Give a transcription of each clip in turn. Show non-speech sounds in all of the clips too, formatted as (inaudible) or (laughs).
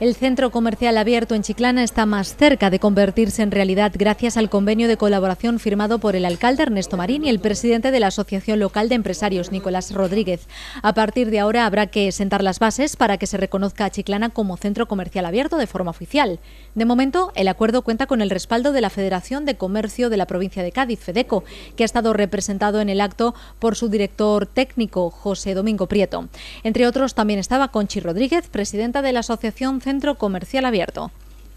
El centro comercial abierto en Chiclana está más cerca de convertirse en realidad gracias al convenio de colaboración firmado por el alcalde Ernesto Marín y el presidente de la Asociación Local de Empresarios, Nicolás Rodríguez. A partir de ahora habrá que sentar las bases para que se reconozca a Chiclana como centro comercial abierto de forma oficial. De momento, el acuerdo cuenta con el respaldo de la Federación de Comercio de la provincia de Cádiz, FEDECO, que ha estado representado en el acto por su director técnico, José Domingo Prieto. Entre otros, también estaba Conchi Rodríguez, presidenta de la Asociación centro comercial abierto.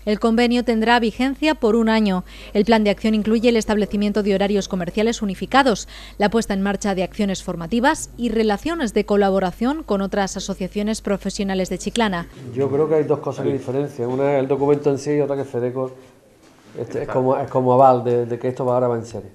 El convenio tendrá vigencia por un año. El plan de acción incluye el establecimiento de horarios comerciales unificados, la puesta en marcha de acciones formativas y relaciones de colaboración con otras asociaciones profesionales de Chiclana. Yo creo que hay dos cosas que diferencian. Una es el documento en sí y otra que Fedeco este, es, como, es como aval de, que esto va ahora va en serio.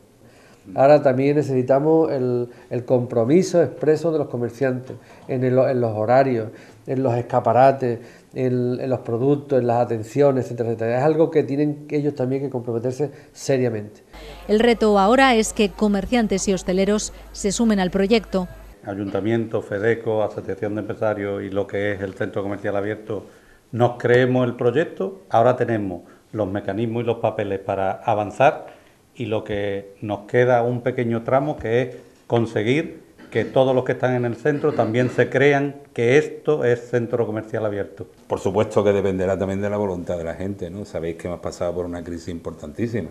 Ahora también necesitamos el, compromiso expreso de los comerciantes en, en los horarios, en los escaparates, en, los productos, en las atenciones, etcétera, etcétera. Es algo que tienen ellos también que comprometerse seriamente. El reto ahora es que comerciantes y hosteleros se sumen al proyecto. Ayuntamiento, FEDECO, Asociación de Empresarios y lo que es el Centro Comercial Abierto, nos creemos el proyecto, ahora tenemos los mecanismos y los papeles para avanzar y lo que nos queda un pequeño tramo que es conseguir que todos los que están en el centro también se crean que esto es centro comercial abierto. Por supuesto que dependerá también de la voluntad de la gente, ¿no? Sabéis que hemos pasado por una crisis importantísima.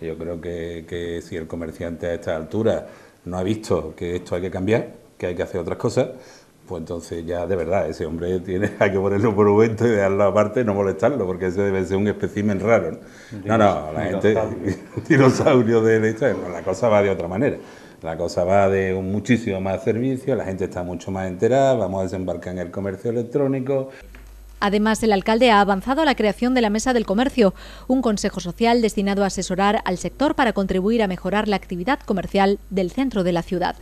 Yo creo que, que si el comerciante a esta altura no ha visto que esto hay que cambiar, que hay que hacer otras cosas, pues entonces ya de verdad ese hombre tiene (laughs) hay que ponerlo por un momento y dejarlo aparte y no molestarlo, porque ese debe ser un espécimen raro. No, no, la gente, (laughs) dinosaurio de la historia, pues la cosa va de otra manera. La cosa va de un muchísimo más servicio, la gente está mucho más enterada, vamos a desembarcar en el comercio electrónico. Además, el alcalde ha avanzado a la creación de la Mesa del Comercio, un consejo social destinado a asesorar al sector para contribuir a mejorar la actividad comercial del centro de la ciudad.